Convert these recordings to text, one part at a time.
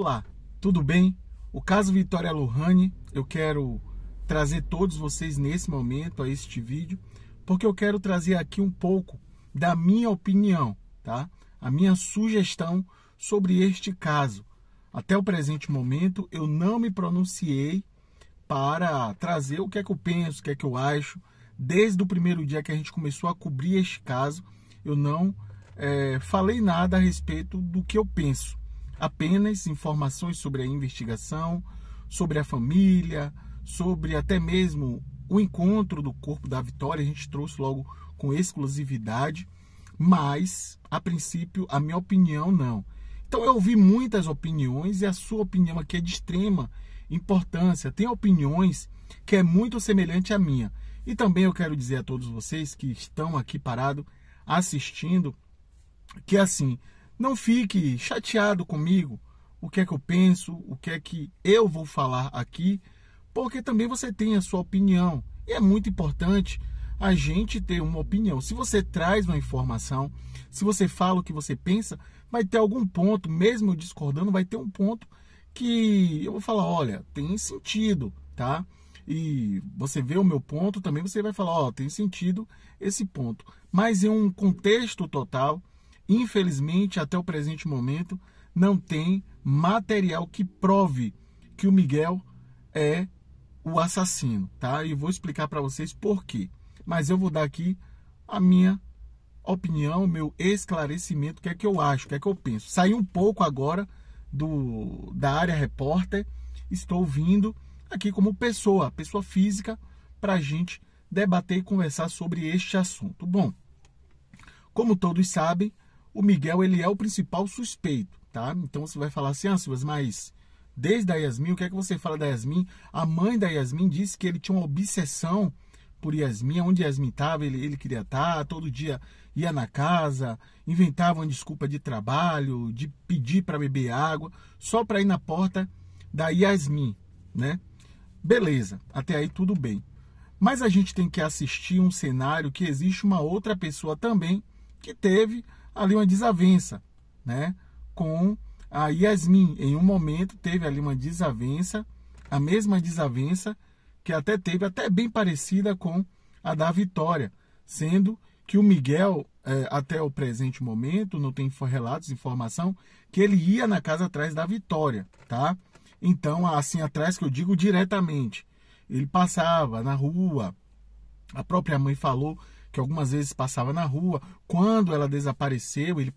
Olá, tudo bem? O caso Vitória Lohane, eu quero trazer todos vocês nesse momento a este vídeo, porque eu quero trazer aqui um pouco da minha opinião, tá? A minha sugestão sobre este caso. Até o presente momento, eu não me pronunciei para trazer o que é que eu penso, o que é que eu acho. Desde o primeiro dia que a gente começou a cobrir este caso, eu não é, falei nada a respeito do que eu penso apenas informações sobre a investigação, sobre a família, sobre até mesmo o encontro do corpo da Vitória, a gente trouxe logo com exclusividade, mas a princípio, a minha opinião não. Então eu ouvi muitas opiniões e a sua opinião aqui é de extrema importância. Tem opiniões que é muito semelhante à minha. E também eu quero dizer a todos vocês que estão aqui parado assistindo que assim, não fique chateado comigo, o que é que eu penso, o que é que eu vou falar aqui, porque também você tem a sua opinião. E é muito importante a gente ter uma opinião. Se você traz uma informação, se você fala o que você pensa, vai ter algum ponto, mesmo discordando, vai ter um ponto que eu vou falar, olha, tem sentido, tá? E você vê o meu ponto, também você vai falar, ó, oh, tem sentido esse ponto. Mas em um contexto total, infelizmente, até o presente momento, não tem material que prove que o Miguel é o assassino, tá? E vou explicar para vocês por quê. Mas eu vou dar aqui a minha opinião, meu esclarecimento, o que é que eu acho, o que é que eu penso. Saí um pouco agora do da área repórter, estou vindo aqui como pessoa, pessoa física, para a gente debater e conversar sobre este assunto. Bom, como todos sabem, o Miguel ele é o principal suspeito, tá? Então você vai falar assim, ah, Silas, mas desde a Yasmin, o que é que você fala da Yasmin? A mãe da Yasmin disse que ele tinha uma obsessão por Yasmin, onde Yasmin estava, ele, ele queria estar, tá, todo dia ia na casa, inventava uma desculpa de trabalho, de pedir para beber água, só para ir na porta da Yasmin, né? Beleza, até aí tudo bem. Mas a gente tem que assistir um cenário que existe uma outra pessoa também que teve ali uma desavença, né? Com a Yasmin, em um momento teve ali uma desavença, a mesma desavença que até teve, até bem parecida com a da Vitória, sendo que o Miguel, eh, até o presente momento, não tem relatos, informação, que ele ia na casa atrás da Vitória, tá? Então, assim, atrás que eu digo diretamente, ele passava na rua, a própria mãe falou que algumas vezes passava na rua. Quando ela desapareceu, ele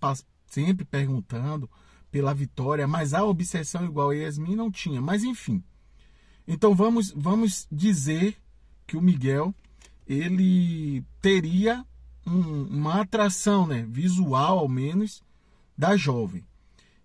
sempre perguntando pela Vitória, mas a obsessão igual a Yasmin não tinha. Mas enfim. Então vamos, vamos dizer que o Miguel ele teria um, uma atração, né, visual ao menos, da jovem.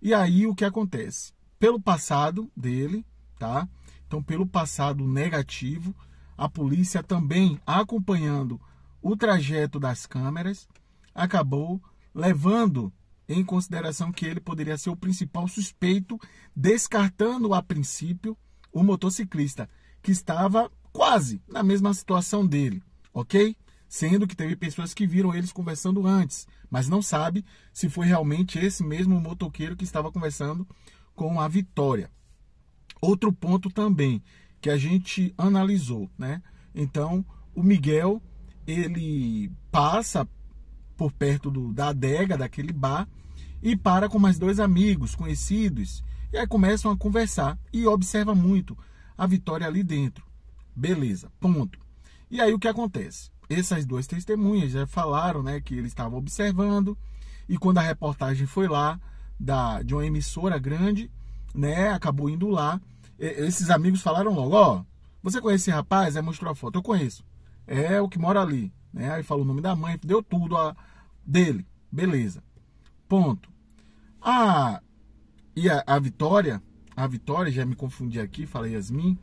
E aí o que acontece? Pelo passado dele, tá? Então, pelo passado negativo, a polícia também acompanhando o trajeto das câmeras acabou levando em consideração que ele poderia ser o principal suspeito, descartando a princípio o motociclista, que estava quase na mesma situação dele, ok? Sendo que teve pessoas que viram eles conversando antes, mas não sabe se foi realmente esse mesmo motoqueiro que estava conversando com a Vitória. Outro ponto também que a gente analisou, né? Então, o Miguel ele passa por perto do, da adega, daquele bar, e para com mais dois amigos conhecidos. E aí começam a conversar e observa muito a Vitória ali dentro. Beleza, ponto. E aí o que acontece? Essas duas testemunhas já falaram né, que eles estavam observando, e quando a reportagem foi lá, da, de uma emissora grande, né, acabou indo lá, esses amigos falaram logo, ó, oh, você conhece esse rapaz? Aí mostrou a foto, eu conheço é o que mora ali. Né? Aí falou o nome da mãe, deu tudo a dele. Beleza. Ponto. Ah, e a, a Vitória, a Vitória, já me confundi aqui, falei Yasmin,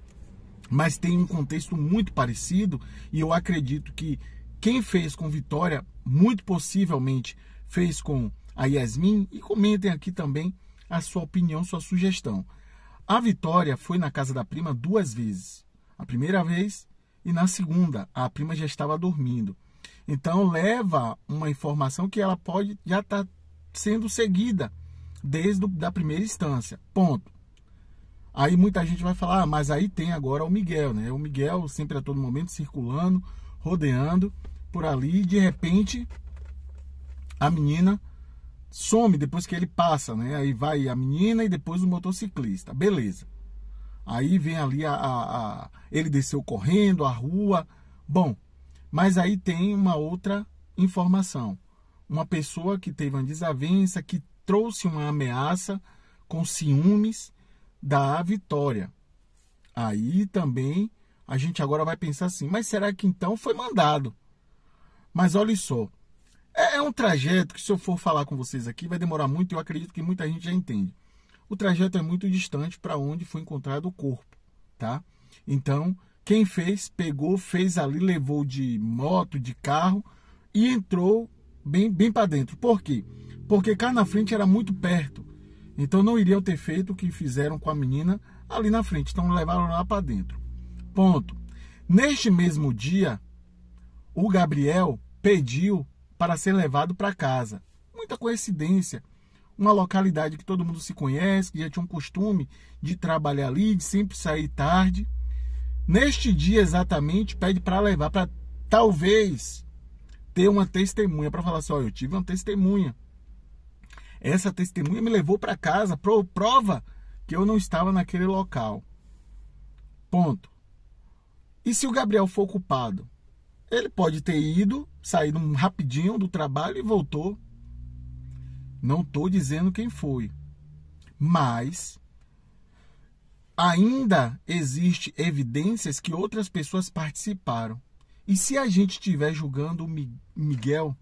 mas tem um contexto muito parecido e eu acredito que quem fez com Vitória, muito possivelmente fez com a Yasmin e comentem aqui também a sua opinião, sua sugestão. A Vitória foi na casa da prima duas vezes. A primeira vez e na segunda a prima já estava dormindo. Então leva uma informação que ela pode já estar tá sendo seguida desde da primeira instância. Ponto. Aí muita gente vai falar, ah, mas aí tem agora o Miguel, né? O Miguel sempre a todo momento circulando, rodeando por ali e de repente a menina some depois que ele passa, né? Aí vai a menina e depois o motociclista. Beleza. Aí vem ali a, a, a ele desceu correndo a rua. Bom, mas aí tem uma outra informação. Uma pessoa que teve uma desavença, que trouxe uma ameaça com ciúmes da vitória. Aí também a gente agora vai pensar assim, mas será que então foi mandado? Mas olha só, é, é um trajeto que se eu for falar com vocês aqui vai demorar muito, eu acredito que muita gente já entende. O trajeto é muito distante para onde foi encontrado o corpo, tá? Então, quem fez, pegou, fez ali, levou de moto, de carro e entrou bem, bem para dentro. Por quê? Porque cá na frente era muito perto. Então não iriam ter feito o que fizeram com a menina ali na frente. Então levaram lá para dentro. Ponto. Neste mesmo dia, o Gabriel pediu para ser levado para casa. Muita coincidência. Uma localidade que todo mundo se conhece, que já tinha um costume de trabalhar ali, de sempre sair tarde neste dia exatamente, pede para levar para talvez ter uma testemunha para falar assim: eu tive uma testemunha. Essa testemunha me levou para casa, prova que eu não estava naquele local. Ponto. E se o Gabriel for culpado? Ele pode ter ido, saído rapidinho do trabalho e voltou. Não estou dizendo quem foi. Mas ainda existe evidências que outras pessoas participaram. E se a gente estiver julgando o Miguel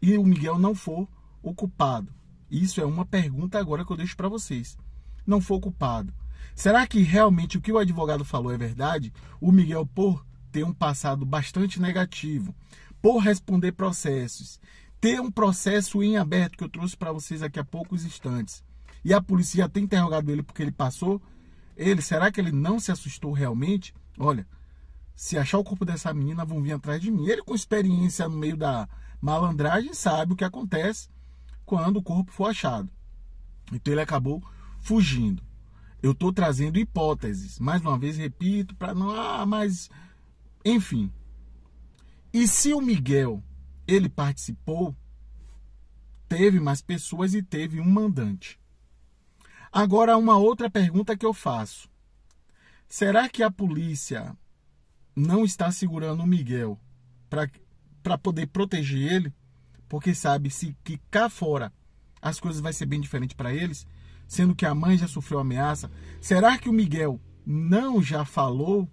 e o Miguel não for o culpado? Isso é uma pergunta agora que eu deixo para vocês. Não for culpado. Será que realmente o que o advogado falou é verdade? O Miguel, por ter um passado bastante negativo, por responder processos, ter um processo em aberto que eu trouxe para vocês aqui a poucos instantes, e a polícia tem interrogado ele porque ele passou ele, será que ele não se assustou realmente? Olha, se achar o corpo dessa menina, vão vir atrás de mim. Ele, com experiência no meio da malandragem, sabe o que acontece quando o corpo for achado. Então ele acabou fugindo. Eu estou trazendo hipóteses, mais uma vez repito, para não. Ah, mas. Enfim. E se o Miguel ele participou, teve mais pessoas e teve um mandante. Agora, uma outra pergunta que eu faço: será que a polícia não está segurando o Miguel para poder proteger ele? Porque sabe se que cá fora as coisas vai ser bem diferente para eles, sendo que a mãe já sofreu ameaça. Será que o Miguel não já falou?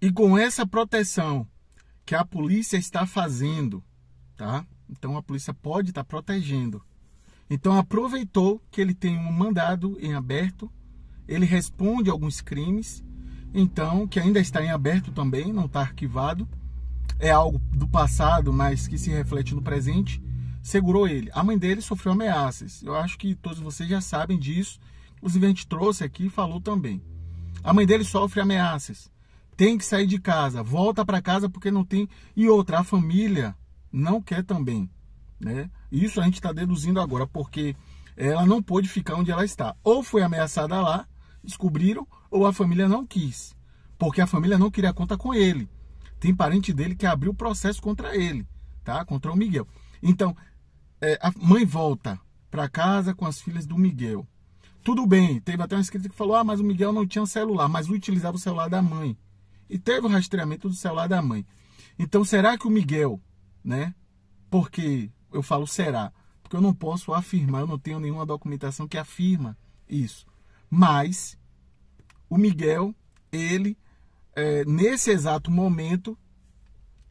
E com essa proteção que a polícia está fazendo, tá? Então a polícia pode estar tá protegendo então aproveitou que ele tem um mandado em aberto, ele responde alguns crimes, então que ainda está em aberto também, não está arquivado, é algo do passado, mas que se reflete no presente. Segurou ele. A mãe dele sofreu ameaças. Eu acho que todos vocês já sabem disso. Inclusive a gente trouxe aqui e falou também. A mãe dele sofre ameaças. Tem que sair de casa. Volta para casa porque não tem. E outra, a família não quer também, né? Isso a gente está deduzindo agora, porque ela não pôde ficar onde ela está. Ou foi ameaçada lá, descobriram, ou a família não quis, porque a família não queria conta com ele. Tem parente dele que abriu o processo contra ele, tá? Contra o Miguel. Então, é, a mãe volta para casa com as filhas do Miguel. Tudo bem, teve até uma escrita que falou: ah, mas o Miguel não tinha um celular, mas utilizava o celular da mãe. E teve o rastreamento do celular da mãe. Então, será que o Miguel, né? Porque eu falo será, porque eu não posso afirmar, eu não tenho nenhuma documentação que afirma isso. Mas o Miguel, ele, é, nesse exato momento,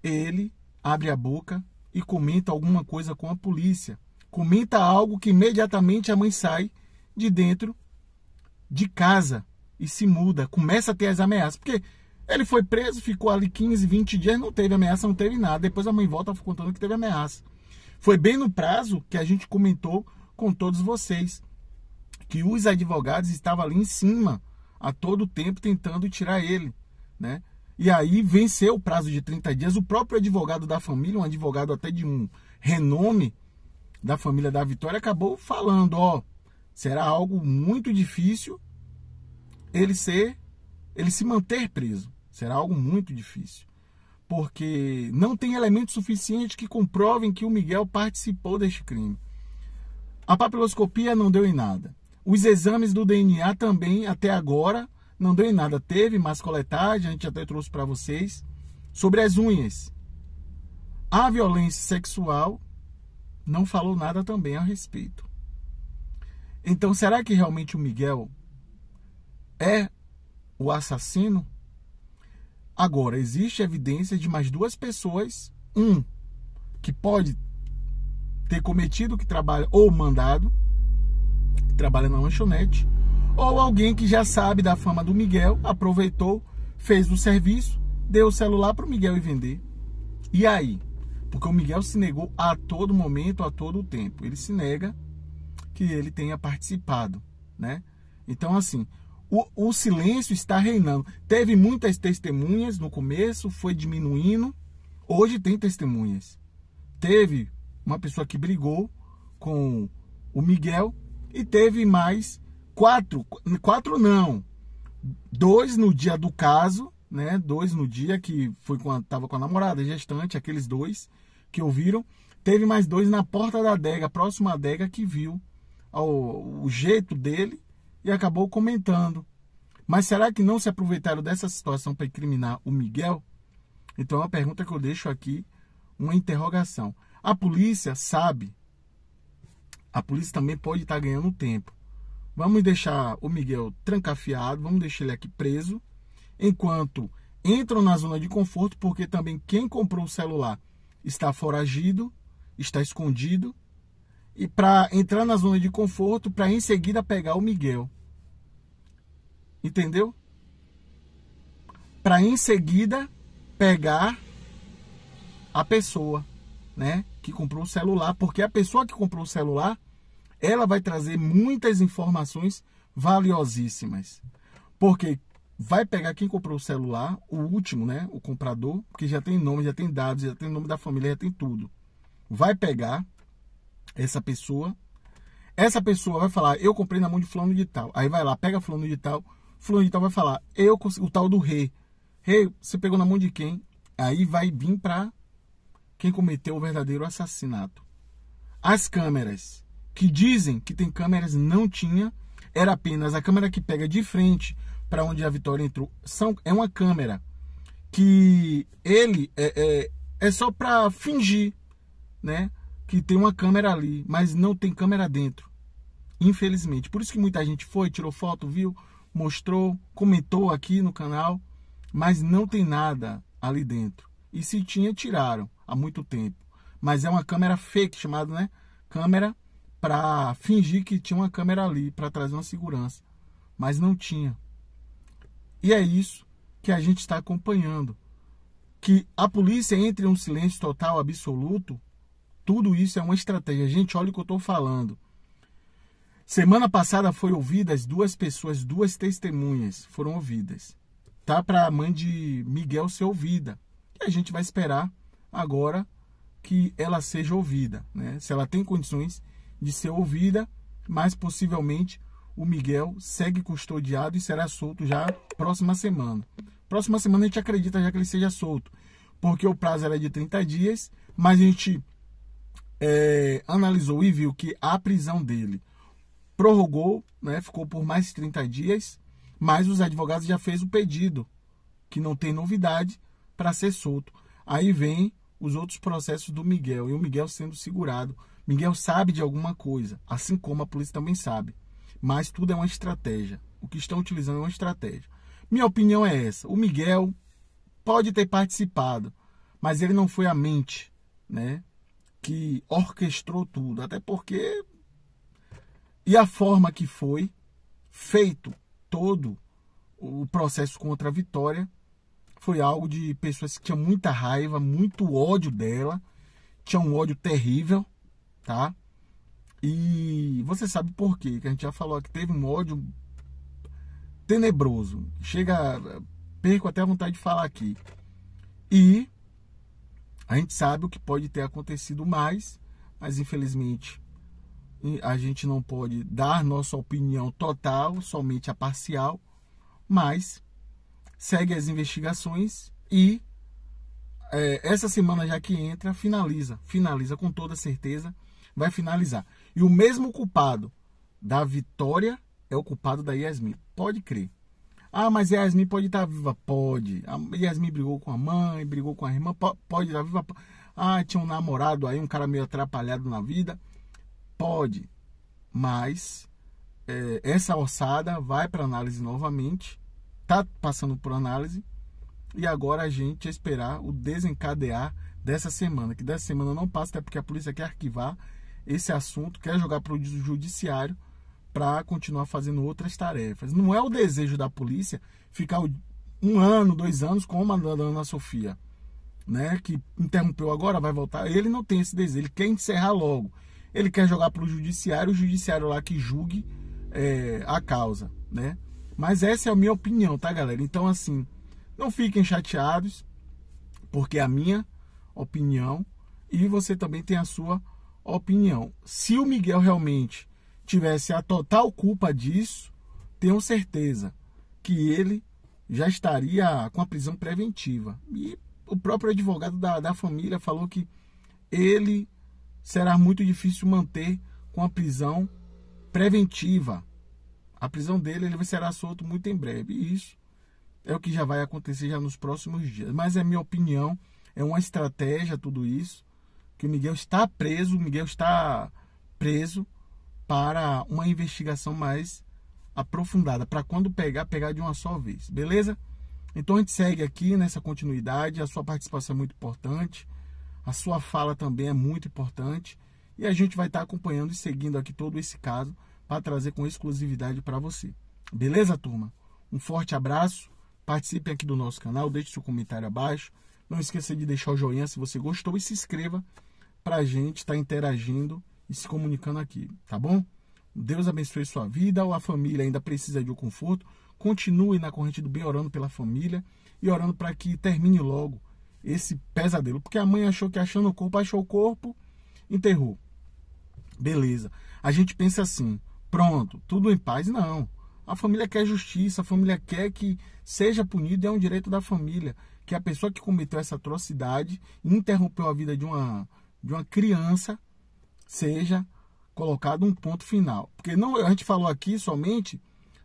ele abre a boca e comenta alguma coisa com a polícia. Comenta algo que imediatamente a mãe sai de dentro de casa e se muda, começa a ter as ameaças. Porque ele foi preso, ficou ali 15, 20 dias, não teve ameaça, não teve nada. Depois a mãe volta contando que teve ameaça. Foi bem no prazo que a gente comentou com todos vocês, que os advogados estavam ali em cima a todo tempo tentando tirar ele, né? E aí venceu o prazo de 30 dias. O próprio advogado da família, um advogado até de um renome da família da Vitória, acabou falando: ó, será algo muito difícil ele ser, ele se manter preso. Será algo muito difícil porque não tem elementos suficientes que comprovem que o Miguel participou deste crime. A papiloscopia não deu em nada. Os exames do DNA também, até agora, não deu em nada. Teve mais coletagem, a gente até trouxe para vocês. Sobre as unhas. A violência sexual não falou nada também a respeito. Então, será que realmente o Miguel é o assassino? Agora, existe evidência de mais duas pessoas, um que pode ter cometido que trabalha ou mandado, que trabalha na lanchonete, ou alguém que já sabe da fama do Miguel, aproveitou, fez o serviço, deu o celular para o Miguel e vender. E aí? Porque o Miguel se negou a todo momento, a todo o tempo. Ele se nega que ele tenha participado, né? Então, assim, o, o silêncio está reinando. Teve muitas testemunhas no começo, foi diminuindo. Hoje tem testemunhas. Teve uma pessoa que brigou com o Miguel e teve mais quatro, quatro não, dois no dia do caso, né? Dois no dia que foi quando estava com a namorada gestante, aqueles dois que ouviram. Teve mais dois na porta da adega, próxima à adega, que viu o jeito dele e acabou comentando. Mas será que não se aproveitaram dessa situação para incriminar o Miguel? Então é uma pergunta que eu deixo aqui, uma interrogação. A polícia sabe. A polícia também pode estar tá ganhando tempo. Vamos deixar o Miguel trancafiado, vamos deixar ele aqui preso, enquanto entram na zona de conforto, porque também quem comprou o celular está foragido, está escondido e para entrar na zona de conforto para em seguida pegar o Miguel. Entendeu? Para em seguida pegar a pessoa, né, que comprou o celular, porque a pessoa que comprou o celular, ela vai trazer muitas informações valiosíssimas. Porque vai pegar quem comprou o celular, o último, né, o comprador, que já tem nome, já tem dados, já tem nome da família, já tem tudo. Vai pegar essa pessoa. Essa pessoa vai falar, eu comprei na mão de fulano de tal. Aí vai lá, pega fulano de tal. Fulano de tal vai falar, eu o tal do rei. Rei, você pegou na mão de quem? Aí vai vir para quem cometeu o verdadeiro assassinato. As câmeras que dizem que tem câmeras não tinha, era apenas a câmera que pega de frente para onde a Vitória entrou. São, é uma câmera que ele é, é, é só para fingir, né? que tem uma câmera ali, mas não tem câmera dentro. Infelizmente. Por isso que muita gente foi, tirou foto, viu, mostrou, comentou aqui no canal, mas não tem nada ali dentro. E se tinha, tiraram há muito tempo. Mas é uma câmera fake, chamada, né? Câmera para fingir que tinha uma câmera ali, para trazer uma segurança. Mas não tinha. E é isso que a gente está acompanhando. Que a polícia entre em um silêncio total, absoluto, tudo isso é uma estratégia. Gente, olha o que eu estou falando. Semana passada foram ouvidas duas pessoas, duas testemunhas foram ouvidas. Tá para a mãe de Miguel ser ouvida. E a gente vai esperar agora que ela seja ouvida, né? Se ela tem condições de ser ouvida, mas possivelmente o Miguel segue custodiado e será solto já próxima semana. Próxima semana a gente acredita já que ele seja solto, porque o prazo era de 30 dias, mas a gente é, analisou e viu que a prisão dele prorrogou, né, ficou por mais 30 dias, mas os advogados já fez o pedido, que não tem novidade, para ser solto. Aí vem os outros processos do Miguel, e o Miguel sendo segurado. Miguel sabe de alguma coisa, assim como a polícia também sabe. Mas tudo é uma estratégia. O que estão utilizando é uma estratégia. Minha opinião é essa. O Miguel pode ter participado, mas ele não foi a mente, né? que orquestrou tudo, até porque e a forma que foi feito todo o processo contra a Vitória foi algo de pessoas que tinham muita raiva, muito ódio dela, tinha um ódio terrível, tá? E você sabe por quê? Que a gente já falou que teve um ódio tenebroso. Chega, perco até a vontade de falar aqui. E a gente sabe o que pode ter acontecido mais, mas infelizmente a gente não pode dar nossa opinião total, somente a parcial, mas segue as investigações e é, essa semana já que entra, finaliza, finaliza com toda certeza, vai finalizar. E o mesmo culpado da vitória é o culpado da Yasmin, pode crer. Ah, mas Yasmin pode estar tá viva? Pode. A Yasmin brigou com a mãe, brigou com a irmã, pode estar tá viva? Ah, tinha um namorado aí, um cara meio atrapalhado na vida? Pode. Mas é, essa ossada vai para análise novamente, tá passando por análise, e agora a gente esperar o desencadear dessa semana, que dessa semana não passa, até porque a polícia quer arquivar esse assunto, quer jogar para o judiciário para continuar fazendo outras tarefas. Não é o desejo da polícia ficar um ano, dois anos com a Ana Sofia, né? Que interrompeu agora, vai voltar. Ele não tem esse desejo, ele quer encerrar logo. Ele quer jogar para o judiciário, o judiciário lá que julgue é, a causa, né? Mas essa é a minha opinião, tá, galera? Então, assim, não fiquem chateados, porque é a minha opinião e você também tem a sua opinião. Se o Miguel realmente tivesse a total culpa disso, tenho certeza que ele já estaria com a prisão preventiva. E o próprio advogado da, da família falou que ele será muito difícil manter com a prisão preventiva. A prisão dele ele será solto muito em breve. E isso é o que já vai acontecer já nos próximos dias. Mas é minha opinião, é uma estratégia tudo isso. Que o Miguel está preso, o Miguel está preso para uma investigação mais aprofundada, para quando pegar, pegar de uma só vez, beleza? Então a gente segue aqui nessa continuidade, a sua participação é muito importante, a sua fala também é muito importante e a gente vai estar acompanhando e seguindo aqui todo esse caso para trazer com exclusividade para você. Beleza, turma? Um forte abraço, participe aqui do nosso canal, deixe seu comentário abaixo, não esqueça de deixar o joinha se você gostou e se inscreva para a gente estar tá interagindo e se comunicando aqui, tá bom? Deus abençoe sua vida, ou a família ainda precisa de um conforto. Continue na corrente do bem orando pela família e orando para que termine logo esse pesadelo. Porque a mãe achou que achando o corpo, achou o corpo, enterrou. Beleza. A gente pensa assim, pronto, tudo em paz. Não. A família quer justiça, a família quer que seja punido, é um direito da família. Que a pessoa que cometeu essa atrocidade interrompeu a vida de uma, de uma criança seja colocado um ponto final. Porque não, a gente falou aqui somente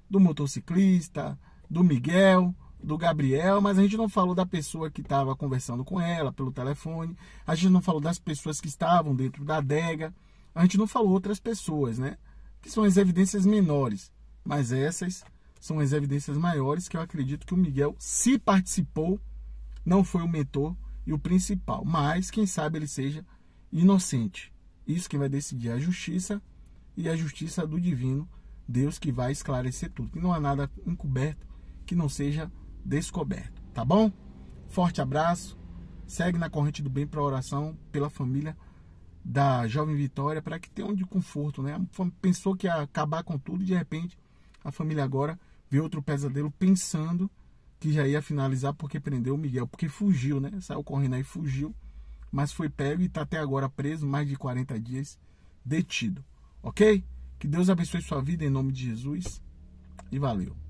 do motociclista, do Miguel, do Gabriel, mas a gente não falou da pessoa que estava conversando com ela pelo telefone, a gente não falou das pessoas que estavam dentro da adega, a gente não falou outras pessoas, né? Que são as evidências menores, mas essas são as evidências maiores que eu acredito que o Miguel se participou, não foi o mentor e o principal, mas quem sabe ele seja inocente. Isso quem vai decidir é a justiça e a justiça do divino, Deus que vai esclarecer tudo. Que não há nada encoberto que não seja descoberto, tá bom? Forte abraço. Segue na corrente do bem para oração pela família da jovem Vitória para que tenha um de conforto, né? Pensou que ia acabar com tudo e de repente a família agora vê outro pesadelo pensando que já ia finalizar porque prendeu o Miguel, porque fugiu, né? Saiu correndo aí, fugiu mas foi pego e está até agora preso, mais de 40 dias detido. Ok? Que Deus abençoe sua vida em nome de Jesus e valeu.